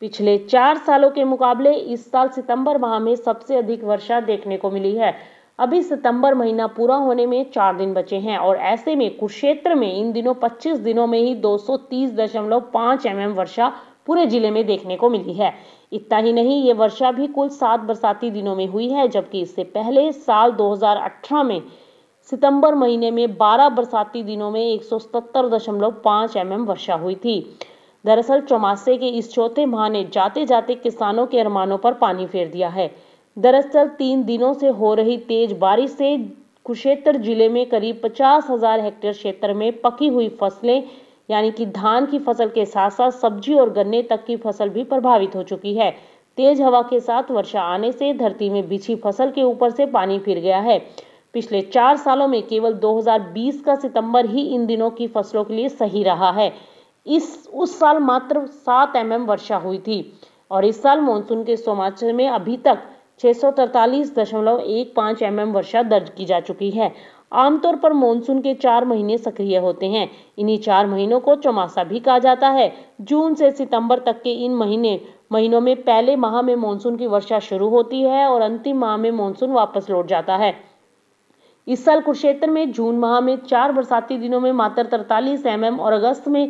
पिछले चार सालों के मुकाबले इस साल सितंबर माह में सबसे अधिक वर्षा देखने को मिली है अभी सितंबर महीना पूरा होने में चार दिन बचे हैं और ऐसे में कुरुक्षेत्र में इन दिनों 25 दिनों में ही 230.5 mm वर्षा पूरे जिले में देखने को मिली है इतना ही नहीं ये वर्षा भी कुल सात बरसाती दिनों में हुई है जबकि इससे पहले साल 2018 में सितंबर महीने में 12 बरसाती दिनों में 170.5 एमएम वर्षा हुई थी दरअसल चौमासे के इस चौथे माह ने जाते जाते किसानों के अरमानों पर पानी फेर दिया है दरअसल तीन दिनों से हो रही तेज बारिश से कुशेतर जिले में करीब पचास हजार हेक्टेयर क्षेत्र में पकी हुई फसलें यानी कि धान की फसल के साथ साथ सब्जी और गन्ने तक की फसल भी प्रभावित हो चुकी है तेज हवा के साथ वर्षा आने से धरती में बिछी फसल के ऊपर से पानी फिर गया है पिछले चार सालों में केवल 2020 का सितंबर ही इन दिनों की फसलों के लिए सही रहा है इस उस साल मात्र सात एम mm वर्षा हुई थी और इस साल मानसून के सौमाचल में अभी तक छः सौ तैतालीस दशमलव एक पाँच एम mm वर्षा दर्ज की जा चुकी है आमतौर पर मानसून के चार महीने सक्रिय होते हैं इन्हीं चार महीनों को चौमासा भी कहा जाता है जून से सितंबर तक के इन महीने महीनों में पहले माह में मानसून की वर्षा शुरू होती है और अंतिम माह में मानसून वापस लौट जाता है इस साल कुरुक्षेत्र में जून माह में चार बरसाती दिनों में मात्र तरतालीस एम और अगस्त में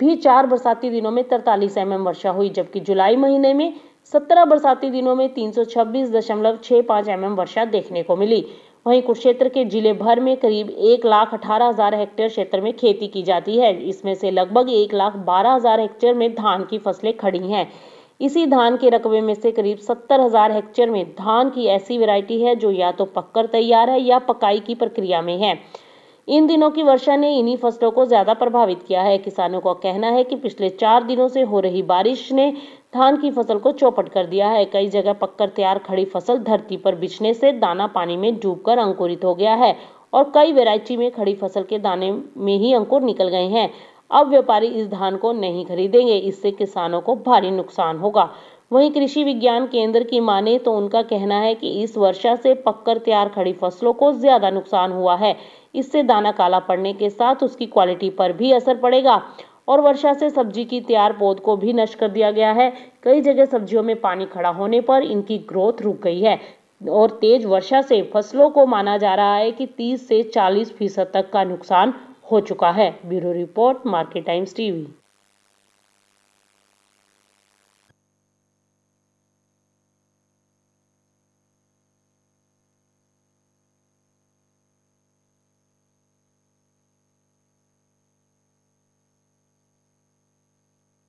भी चार बरसाती दिनों में तरतालीस एम mm वर्षा हुई जबकि जुलाई महीने में सत्रह बरसाती दिनों में तीन सौ छब्बीस दशमलव छः पाँच एम वर्षा देखने को मिली वहीं कुरुक्षेत्र के जिले भर में करीब एक लाख अठारह हजार हेक्टेयर क्षेत्र में खेती की जाती है इसमें से लगभग एक लाख बारह हजार हेक्टेयर में धान की फसलें खड़ी हैं इसी धान के रकबे में से करीब सत्तर हजार हेक्टेयर में धान की ऐसी वैरायटी है जो या तो पककर तैयार है या पकाई की प्रक्रिया में है इन दिनों की वर्षा ने इन्हीं फसलों को ज्यादा प्रभावित किया है किसानों का कहना है कि पिछले चार दिनों से हो रही बारिश ने धान की फसल को चौपट कर दिया है कई जगह पककर तैयार खड़ी फसल धरती पर बिछने से दाना पानी में डूबकर अंकुरित हो गया है और कई वेरायटी में खड़ी फसल के दाने में ही अंकुर निकल गए हैं अब व्यापारी इस धान को नहीं खरीदेंगे इससे किसानों को भारी नुकसान होगा वहीं कृषि विज्ञान केंद्र की माने तो उनका कहना है कि इस वर्षा से पककर तैयार खड़ी फसलों को ज्यादा नुकसान हुआ है इससे दाना काला पड़ने के साथ उसकी क्वालिटी पर भी असर पड़ेगा और वर्षा से सब्जी की तैयार पौध को भी नष्ट कर दिया गया है कई जगह सब्जियों में पानी खड़ा होने पर इनकी ग्रोथ रुक गई है और तेज वर्षा से फसलों को माना जा रहा है कि 30 से 40 फीसद तक का नुकसान हो चुका है bureau report market times TV